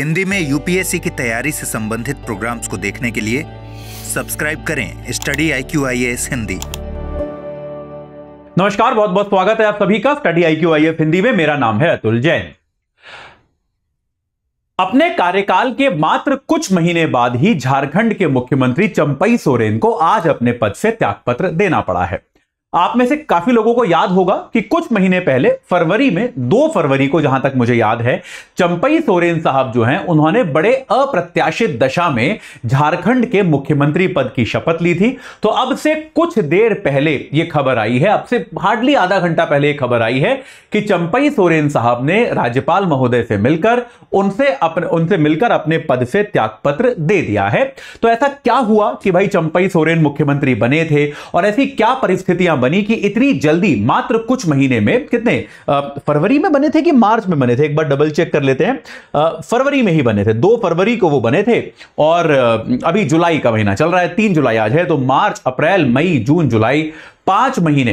हिंदी में यूपीएससी की तैयारी से संबंधित प्रोग्राम्स को देखने के लिए सब्सक्राइब करें study I Q I S Hindi नमस्कार बहुत बहुत स्वागत है आप सभी का study I Q I F Hindi में मेरा नाम है अतुल जैन अपने कार्यकाल के मात्र कुछ महीने बाद ही झारखंड के मुख्यमंत्री चंपई सोरेन को आज अपने पद से त्यागपत्र देना पड़ा है आप में से काफी लोगों को याद होगा कि कुछ महीने पहले फरवरी में दो फरवरी को जहां तक मुझे याद है चंपई सोरेन साहब जो हैं उन्होंने बड़े अप्रत्याशित दशा में झारखंड के मुख्यमंत्री पद की शपथ ली थी तो अब से कुछ देर पहले यह खबर आई है अब से हार्डली आधा घंटा पहले यह खबर आई है कि चंपई सोरेन साहब ने राज्यपाल महोदय से मिलकर उनसे अपने उनसे मिलकर अपने पद से त्यागपत्र दे दिया है तो ऐसा क्या हुआ कि भाई चंपई सोरेन मुख्यमंत्री बने थे और ऐसी क्या परिस्थितियां बनी कि इतनी जल्दी मात्र कुछ महीने में कितने फरवरी में बने थे कि मार्च में बने थे एक बार डबल चेक कर लेते हैं फरवरी में ही बने थे दो फरवरी को वो बने थे और अभी जुलाई का महीना चल रहा है तीन जुलाई आज है तो मार्च अप्रैल मई जून जुलाई पांच महीने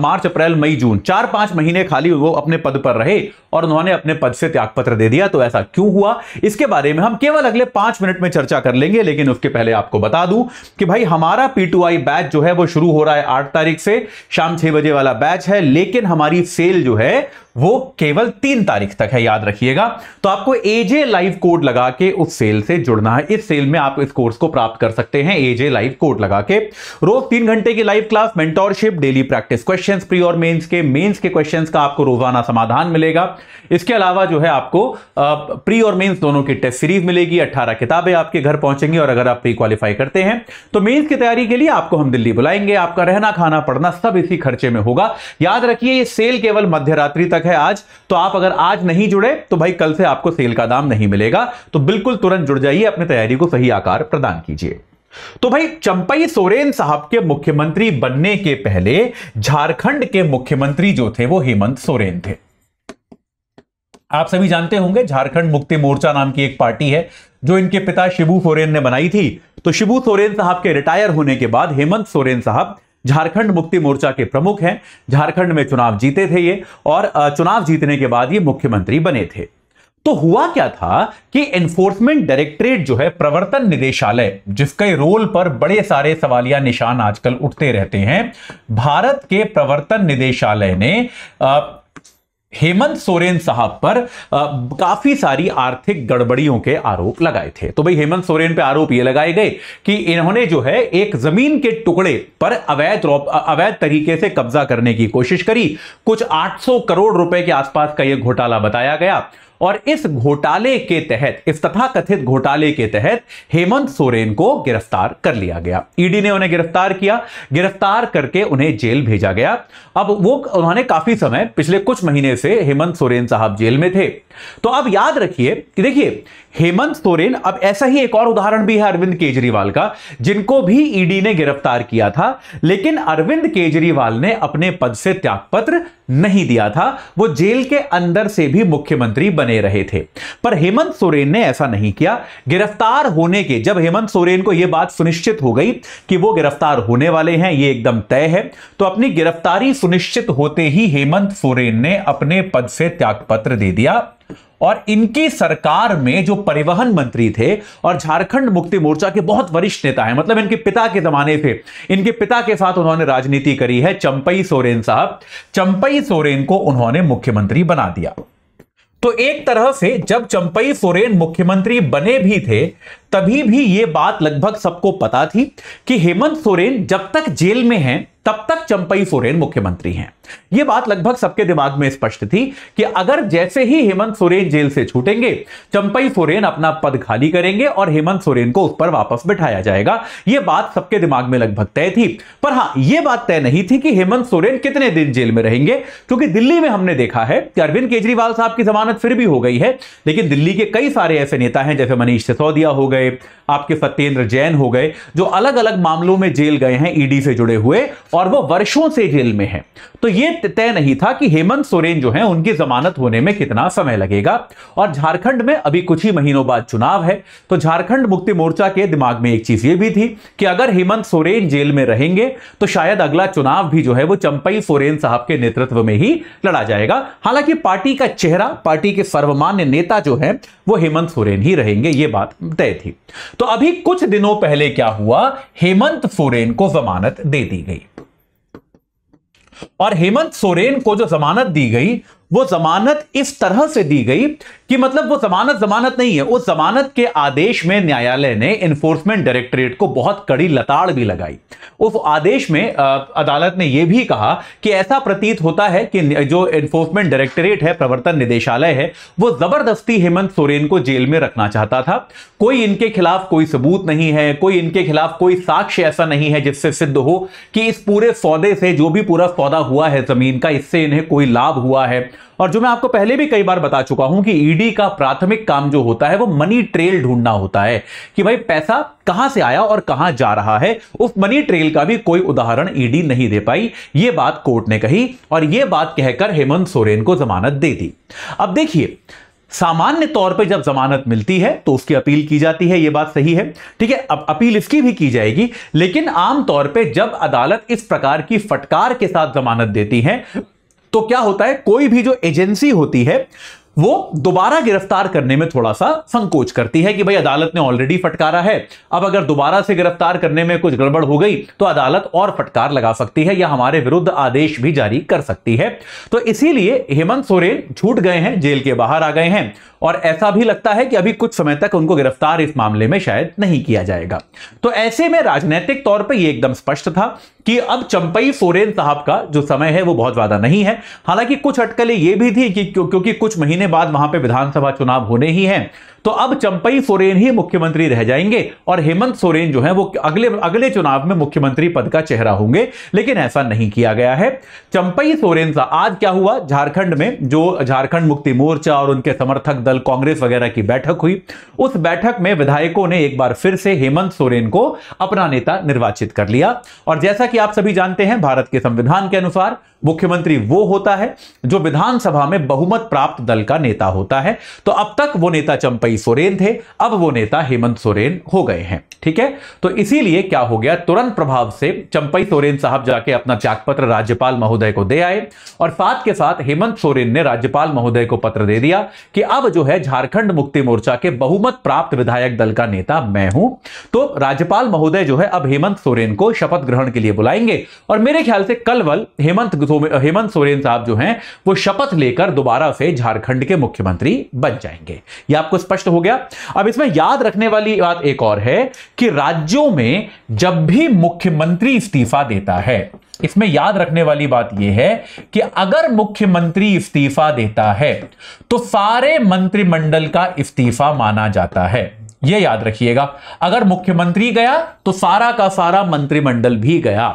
मार्च अप्रैल मई जून चार पांच महीने खाली वो अपने पद पर रहे और उन्होंने अपने पद से त्यागपत्र दे दिया तो ऐसा क्यों हुआ इसके बारे में हम केवल अगले पांच मिनट में चर्चा कर लेंगे लेकिन उसके पहले आपको बता दूं कि भाई हमारा पीटूआई बैच जो है वो शुरू हो रहा है आठ तारीख से शाम छह बजे वाला बैच है लेकिन हमारी सेल जो है वो केवल तीन तारीख तक है याद रखिएगा तो आपको एजे लाइव कोड लगा के उस सेल से जुड़ना है इस सेल में आप इस कोर्स को प्राप्त कर सकते हैं एजे लाइव कोड लगा के रोज तीन घंटे की live class mentorship daily practice questions pre और मेंस के मेंस के क्वेश्चंस का आपको रोजाना समाधान मिलेगा इसके अलावा जो है आपको प्री और मेन्स दोनों की टेस्ट सीरीज मिलेगी अट्ठारह किताबें आपके घर पहुंचेंगी और अगर आप प्री क्वालिफाई करते हैं तो मेन्स की तैयारी के लिए आपको हम दिल्ली बुलाएंगे आपका रहना खाना पढ़ना सब इसी खर्चे में होगा याद रखिए ये सेल केवल मध्यरात्रि तक है आज तो आप अगर आज नहीं जुड़े तो भाई कल से आपको सेल का दाम नहीं मिलेगा तो बिल्कुल तुरंत जुड़ जाइए अपनी तैयारी को सही आकार प्रदान कीजिए तो भाई चंपई सोरेन साहब के मुख्यमंत्री बनने के पहले झारखंड के मुख्यमंत्री जो थे वो हेमंत सोरेन थे आप सभी जानते होंगे झारखंड मुक्ति मोर्चा नाम की एक पार्टी है जो इनके पिता शिबू सोरेन ने बनाई थी तो शिबू सोरेन साहब के रिटायर होने के बाद हेमंत सोरेन साहब झारखंड मुक्ति मोर्चा के प्रमुख हैं झारखंड में चुनाव जीते थे ये और चुनाव जीतने के बाद ये मुख्यमंत्री बने थे तो हुआ क्या था कि एनफोर्समेंट डायरेक्टरेट जो है प्रवर्तन निदेशालय जिसके रोल पर बड़े सारे सवालिया निशान आजकल उठते रहते हैं भारत के प्रवर्तन निदेशालय ने आ, हेमंत सोरेन साहब पर आ, काफी सारी आर्थिक गड़बड़ियों के आरोप लगाए थे तो भाई हेमंत सोरेन पे आरोप ये लगाए गए कि इन्होंने जो है एक जमीन के टुकड़े पर अवैध अवैध तरीके से कब्जा करने की कोशिश करी कुछ 800 करोड़ रुपए के आसपास का यह घोटाला बताया गया और इस घोटाले के तहत इस तथा कथित घोटाले के तहत हेमंत सोरेन को गिरफ्तार कर लिया गया ईडी ने उन्हें गिरफ्तार किया गिरफ्तार करके उन्हें जेल भेजा गया अब वो उन्होंने काफी समय पिछले कुछ महीने से हेमंत सोरेन साहब जेल में थे तो अब याद रखिए कि देखिए हेमंत सोरेन अब ऐसा ही एक और उदाहरण भी है अरविंद केजरीवाल का जिनको भी ईडी e ने गिरफ्तार किया था लेकिन अरविंद केजरीवाल ने अपने पद से त्यागपत्र नहीं दिया था वो जेल के अंदर से भी मुख्यमंत्री बने रहे थे पर हेमंत सोरेन ने ऐसा नहीं किया गिरफ्तार होने के जब हेमंत सोरेन को यह बात सुनिश्चित हो गई कि वो गिरफ्तार होने वाले हैं यह एकदम तय है तो अपनी गिरफ्तारी सुनिश्चित होते ही हेमंत सोरेन ने अपने अपने पद से त्यागपत्र दे दिया और इनकी सरकार में जो परिवहन मंत्री थे और झारखंड मुक्ति मोर्चा के बहुत वरिष्ठ नेता हैं मतलब इनके पिता के जमाने से इनके पिता के साथ उन्होंने राजनीति करी है चंपई सोरेन साहब चंपई सोरेन को उन्होंने मुख्यमंत्री बना दिया तो एक तरह से जब चंपई सोरेन मुख्यमंत्री बने भी थे तभी भी ये बात लगभग सबको पता थी कि हेमंत सोरेन जब तक जेल में हैं तब तक चंपई सोरेन मुख्यमंत्री हैं यह बात लगभग सबके दिमाग में स्पष्ट थी कि अगर जैसे ही हेमंत सोरेन जेल से छूटेंगे चंपई सोरेन अपना पद खाली करेंगे और हेमंत सोरेन को उस पर वापस बिठाया जाएगा यह बात सबके दिमाग में लगभग तय थी पर हां यह बात तय नहीं थी कि हेमंत सोरेन कितने दिन जेल में रहेंगे क्योंकि दिल्ली में हमने देखा है कि अरविंद केजरीवाल साहब की जमानत फिर भी हो गई है लेकिन दिल्ली के कई सारे ऐसे नेता हैं जैसे मनीष सिसोदिया हो गए आपके सत्येंद्र जैन हो गए जो अलग अलग मामलों में जेल गए हैं ईडी से जुड़े हुए और वो वर्षों से जेल में है तो ये तय नहीं था कि हेमंत सोरेन जो है उनकी जमानत होने में कितना समय लगेगा और झारखंड में अभी कुछ ही महीनों बाद चुनाव है तो झारखंड मुक्ति मोर्चा के दिमाग में एक चीज ये भी थी कि अगर हेमंत सोरेन जेल में रहेंगे तो शायद अगला चुनाव भी जो है वो चंपई सोरेन साहब के नेतृत्व में ही लड़ा जाएगा हालांकि पार्टी का चेहरा पार्टी के सर्वमान्य नेता जो है वो हेमंत सोरेन ही रहेंगे ये बात तय थी तो अभी कुछ दिनों पहले क्या हुआ हेमंत सोरेन को जमानत दे दी गई और हेमंत सोरेन को जो जमानत दी गई वो जमानत इस तरह से दी गई कि मतलब वो जमानत जमानत नहीं है उस जमानत के आदेश में न्यायालय ने इन्फोर्समेंट डायरेक्टरेट को बहुत कड़ी लताड़ भी लगाई उस आदेश में अदालत ने यह भी कहा कि ऐसा प्रतीत होता है कि जो इन्फोर्समेंट डायरेक्टरेट है प्रवर्तन निदेशालय है वो जबरदस्ती हेमंत सोरेन को जेल में रखना चाहता था कोई इनके खिलाफ कोई सबूत नहीं है कोई इनके खिलाफ कोई साक्ष्य ऐसा नहीं है जिससे सिद्ध हो कि इस पूरे सौदे से जो भी पूरा सौदा हुआ है जमीन का इससे इन्हें कोई लाभ हुआ है और जो मैं आपको पहले भी कई बार बता चुका हूं कि ईडी e का प्राथमिक काम जो होता है वो मनी ट्रेल ढूंढना होता है कि भाई पैसा कहां से आया और कहां जा रहा है उस मनी ट्रेल का भी कोई उदाहरण ईडी e नहीं दे पाई ये बात कोर्ट ने कही और यह बात कहकर हेमंत सोरेन को जमानत दे दी अब देखिए सामान्य तौर पे जब जमानत मिलती है तो उसकी अपील की जाती है ये बात सही है ठीक है अब अपील इसकी भी की जाएगी लेकिन आम तौर पे जब अदालत इस प्रकार की फटकार के साथ जमानत देती है तो क्या होता है कोई भी जो एजेंसी होती है वो दोबारा गिरफ्तार करने में थोड़ा सा संकोच करती है कि भाई अदालत ने ऑलरेडी फटकारा है अब अगर दोबारा से गिरफ्तार करने में कुछ गड़बड़ हो गई तो अदालत और फटकार लगा सकती है या हमारे विरुद्ध आदेश भी जारी कर सकती है तो इसीलिए हेमंत सोरेन छूट गए हैं जेल के बाहर आ गए हैं और ऐसा भी लगता है कि अभी कुछ समय तक उनको गिरफ्तार इस मामले में शायद नहीं किया जाएगा तो ऐसे में राजनीतिक तौर पर यह एकदम स्पष्ट था कि अब चंपई सोरेन साहब का जो समय है वो बहुत ज्यादा नहीं है हालांकि कुछ अटकलें यह भी थी कि क्योंकि कुछ महीने बाद वहां पे विधानसभा चुनाव होने ही हैं तो अब चंपई सोरेन ही मुख्यमंत्री रह जाएंगे और हेमंत सोरेन जो है वो अगले अगले चुनाव में मुख्यमंत्री पद का चेहरा होंगे लेकिन ऐसा नहीं किया गया है चंपई सोरेन सा आज क्या हुआ झारखंड में जो झारखंड मुक्ति मोर्चा और उनके समर्थक दल कांग्रेस वगैरह की बैठक हुई उस बैठक में विधायकों ने एक बार फिर से हेमंत सोरेन को अपना नेता निर्वाचित कर लिया और जैसा कि आप सभी जानते हैं भारत के संविधान के अनुसार मुख्यमंत्री वो होता है जो विधानसभा में बहुमत प्राप्त दल का नेता होता है तो अब तक वो नेता चंपई पई सोरेन थे अब वो नेता हेमंत सोरेन हो गए हैं ठीक है तो इसीलिए क्या हो गया तुरंत प्रभाव से चंपई सोरेन साहब जाके अपना त्यागपत्र राज्यपाल महोदय को दे आए और साथ के साथ हेमंत सोरेन ने राज्यपाल महोदय को पत्र दे दिया कि अब जो है झारखंड मुक्ति मोर्चा के बहुमत प्राप्त विधायक दल का नेता मैं हूं तो राज्यपाल महोदय जो है अब हेमंत सोरेन को शपथ ग्रहण के लिए बुलाएंगे और मेरे ख्याल से कल वल हेमंत हेमंत सोरेन साहब जो है वो शपथ लेकर दोबारा से झारखंड के मुख्यमंत्री बन जाएंगे ये आपको स्पष्ट स्पष्ट हो गया अब इसमें याद रखने वाली बात एक और है कि राज्यों में जब भी मुख्यमंत्री इस्तीफा देता है इसमें याद रखने वाली बात यह है कि अगर मुख्यमंत्री इस्तीफा देता है तो सारे मंत्रिमंडल का इस्तीफा माना जाता है यह याद रखिएगा अगर मुख्यमंत्री गया तो सारा का सारा मंत्रिमंडल भी गया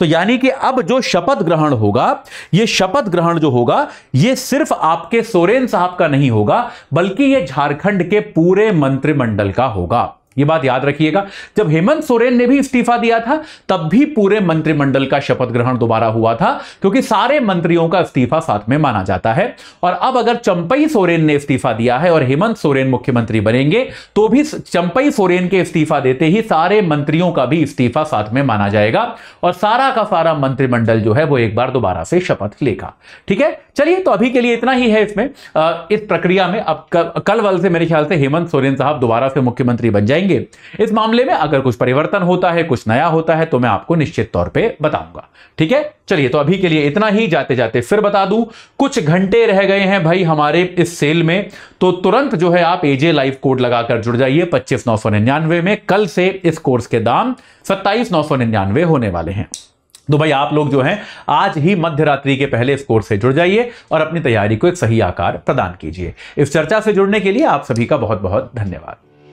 तो यानी कि अब जो शपथ ग्रहण होगा यह शपथ ग्रहण जो होगा यह सिर्फ आपके सोरेन साहब का नहीं होगा बल्कि यह झारखंड के पूरे मंत्रिमंडल का होगा ये बात याद रखिएगा जब हेमंत सोरेन ने भी इस्तीफा दिया था तब भी पूरे मंत्रिमंडल का शपथ ग्रहण दोबारा हुआ था क्योंकि सारे मंत्रियों का इस्तीफा साथ में माना जाता है और अब अगर चंपई सोरेन ने इस्तीफा दिया है और हेमंत सोरेन मुख्यमंत्री बनेंगे तो भी चंपई सोरेन के इस्तीफा देते ही सारे मंत्रियों का भी इस्तीफा साथ में माना जाएगा और सारा का सारा मंत्रिमंडल जो है वो एक बार दोबारा से शपथ लेगा ठीक है चलिए तो अभी के लिए इतना ही है इसमें इस प्रक्रिया में अब कल वल से मेरे ख्याल से हेमंत सोरेन साहब दोबारा से मुख्यमंत्री बन जाए जाएंगे इस मामले में अगर कुछ परिवर्तन होता है कुछ नया होता है तो मैं आपको निश्चित तौर पर बताऊंगा ठीक है चलिए तो अभी के लिए इतना ही जाते जाते फिर बता दूं कुछ घंटे रह गए हैं भाई हमारे इस सेल में तो तुरंत जो है आप एजे लाइव कोड लगाकर जुड़ जाइए पच्चीस नौ सौ निन्यानवे में कल से इस कोर्स के दाम सत्ताईस नौ सौ निन्यानवे होने वाले हैं तो भाई आप लोग जो हैं आज ही मध्यरात्रि के पहले इस कोर्स से जुड़ जाइए और अपनी तैयारी को एक सही आकार प्रदान कीजिए इस चर्चा से जुड़ने के लिए आप सभी का बहुत बहुत धन्यवाद